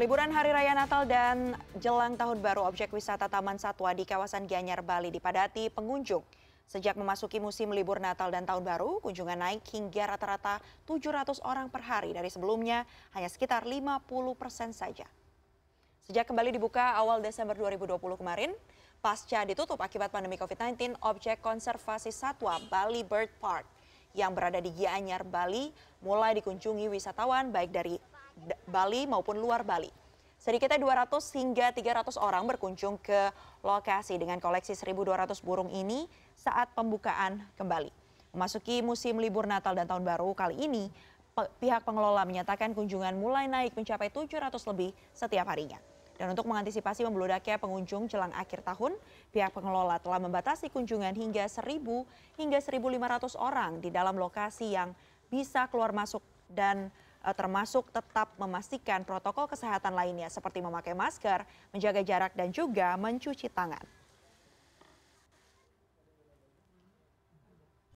Liburan Hari Raya Natal dan jelang Tahun Baru objek wisata Taman Satwa di kawasan Gianyar, Bali dipadati pengunjung. Sejak memasuki musim libur Natal dan Tahun Baru, kunjungan naik hingga rata-rata 700 orang per hari dari sebelumnya hanya sekitar 50 persen saja. Sejak kembali dibuka awal Desember 2020 kemarin, pasca ditutup akibat pandemi COVID-19, objek konservasi satwa Bali Bird Park yang berada di Gianyar, Bali mulai dikunjungi wisatawan baik dari Bali maupun luar Bali. Sedikitnya 200 hingga 300 orang berkunjung ke lokasi dengan koleksi 1.200 burung ini saat pembukaan kembali. Memasuki musim libur Natal dan Tahun Baru kali ini, pihak pengelola menyatakan kunjungan mulai naik mencapai 700 lebih setiap harinya. Dan untuk mengantisipasi membeludaknya pengunjung jelang akhir tahun, pihak pengelola telah membatasi kunjungan hingga 1.000 hingga 1.500 orang di dalam lokasi yang bisa keluar masuk dan Eh, termasuk tetap memastikan protokol kesehatan lainnya seperti memakai masker, menjaga jarak dan juga mencuci tangan.